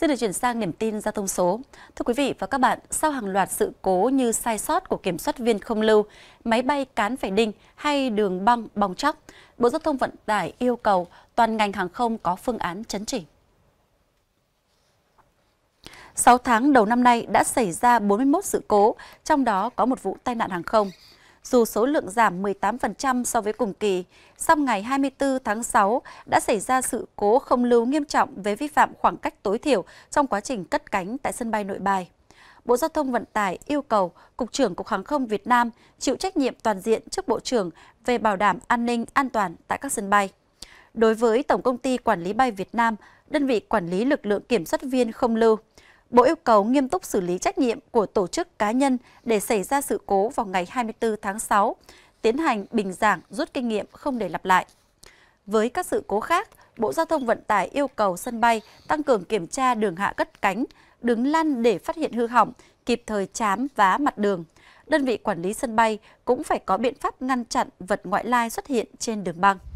Xin được chuyển sang niềm tin giao thông số. Thưa quý vị và các bạn, sau hàng loạt sự cố như sai sót của kiểm soát viên không lưu, máy bay cán phải đinh hay đường băng bong chóc, Bộ Giao thông Vận tải yêu cầu toàn ngành hàng không có phương án chấn chỉnh. 6 tháng đầu năm nay đã xảy ra 41 sự cố, trong đó có một vụ tai nạn hàng không dù số lượng giảm 18% so với cùng kỳ. Song ngày 24 tháng 6 đã xảy ra sự cố không lưu nghiêm trọng về vi phạm khoảng cách tối thiểu trong quá trình cất cánh tại sân bay Nội Bài. Bộ Giao thông Vận tải yêu cầu Cục trưởng Cục Hàng không Việt Nam chịu trách nhiệm toàn diện trước Bộ trưởng về bảo đảm an ninh an toàn tại các sân bay. Đối với Tổng Công ty Quản lý Bay Việt Nam, đơn vị quản lý lực lượng kiểm soát viên không lưu, Bộ yêu cầu nghiêm túc xử lý trách nhiệm của tổ chức cá nhân để xảy ra sự cố vào ngày 24 tháng 6, tiến hành bình giảng rút kinh nghiệm không để lặp lại. Với các sự cố khác, Bộ Giao thông Vận tải yêu cầu sân bay tăng cường kiểm tra đường hạ cất cánh, đứng lăn để phát hiện hư hỏng, kịp thời chám vá mặt đường. Đơn vị quản lý sân bay cũng phải có biện pháp ngăn chặn vật ngoại lai xuất hiện trên đường băng.